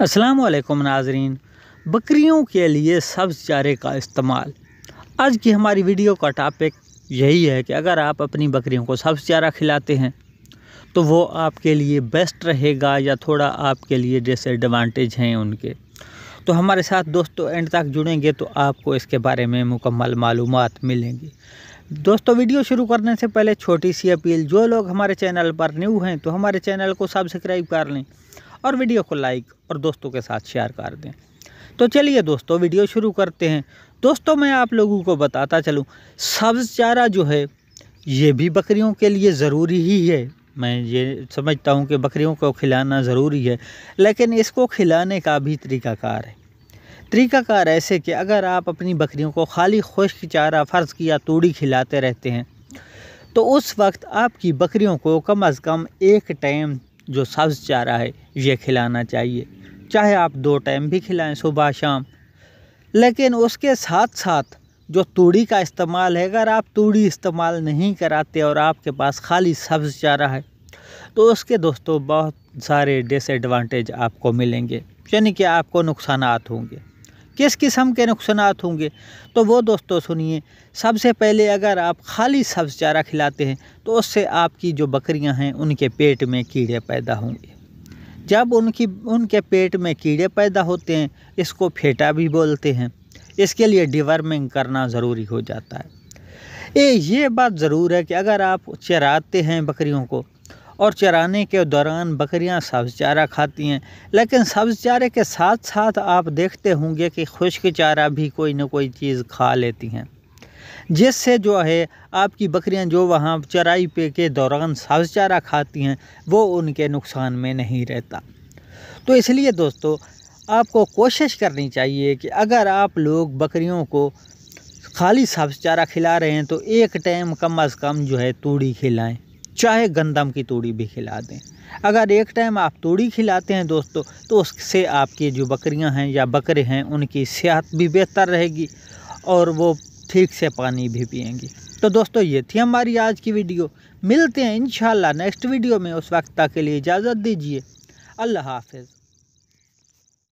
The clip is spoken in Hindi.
अस्सलाम वालेकुम नाजरीन बकरियों के लिए सब्ज़ चारे का इस्तेमाल आज की हमारी वीडियो का टॉपिक यही है कि अगर आप अपनी बकरियों को सब्ज़ चारा खिलाते हैं तो वो आपके लिए बेस्ट रहेगा या थोड़ा आपके लिए डिसएडवांटेज हैं उनके तो हमारे साथ दोस्तों एंड तक जुड़ेंगे तो आपको इसके बारे में मुकम्मल मालूम मिलेंगी दोस्तों वीडियो शुरू करने से पहले छोटी सी अपील जो लोग हमारे चैनल पर न्यू हैं तो हमारे चैनल को सब्सक्राइब कर लें और वीडियो को लाइक और दोस्तों के साथ शेयर कर दें तो चलिए दोस्तों वीडियो शुरू करते हैं दोस्तों मैं आप लोगों को बताता चलूँ सब्ज़ चारा जो है ये भी बकरियों के लिए ज़रूरी ही है मैं ये समझता हूँ कि बकरियों को खिलाना ज़रूरी है लेकिन इसको खिलाने का भी तरीकाकार है तरीकाकार ऐसे कि अगर आप अपनी बकरियों को खाली खुश्क चारा फ़र्ज़ किया तूड़ी खिलाते रहते हैं तो उस वक्त आपकी बकरियों को कम अज़ कम एक टाइम जो सब्ज़ चारा है ये खिलाना चाहिए चाहे आप दो टाइम भी खिलाएं सुबह शाम लेकिन उसके साथ साथ जो तूड़ी का इस्तेमाल है अगर आप तूड़ी इस्तेमाल नहीं कराते और आपके पास खाली सब्ज़ चारा है तो उसके दोस्तों बहुत सारे डिसएडवांटेज आपको मिलेंगे यानी कि आपको नुकसान होंगे किस किस्म के नुकसान होंगे तो वो दोस्तों सुनिए सबसे पहले अगर आप खाली सब्ज़ चारा खिलाते हैं तो उससे आपकी जो बकरियां हैं उनके पेट में कीड़े पैदा होंगे जब उनकी उनके पेट में कीड़े पैदा होते हैं इसको फेटा भी बोलते हैं इसके लिए डिवर्मिंग करना ज़रूरी हो जाता है ए ये बात ज़रूर है कि अगर आप चराते हैं बकरियों को और चराने के दौरान बकरियां सब्ज़ चारा खाती हैं लेकिन सब्ज़ चारे के साथ साथ आप देखते होंगे कि खुश्क चारा भी कोई ना कोई चीज़ खा लेती हैं जिससे जो है आपकी बकरियां जो वहाँ चराई पे के दौरान सब्ज़ चारा खाती हैं वो उनके नुकसान में नहीं रहता तो इसलिए दोस्तों आपको कोशिश करनी चाहिए कि अगर आप लोग बकरियों को खाली सब्ज़ चारा खिला रहे हैं तो एक टाइम कम अज़ कम जो है तूड़ी खिलाएं चाहे गंदम की तोड़ी भी खिला दें अगर एक टाइम आप तोड़ी खिलाते हैं दोस्तों तो उससे आपकी जो बकरियां हैं या बकरे हैं उनकी सेहत भी बेहतर रहेगी और वो ठीक से पानी भी पियेंगी तो दोस्तों ये थी हमारी आज की वीडियो मिलते हैं इन नेक्स्ट वीडियो में उस वक्त तक के लिए इजाज़त दीजिए अल्लाह हाफिज़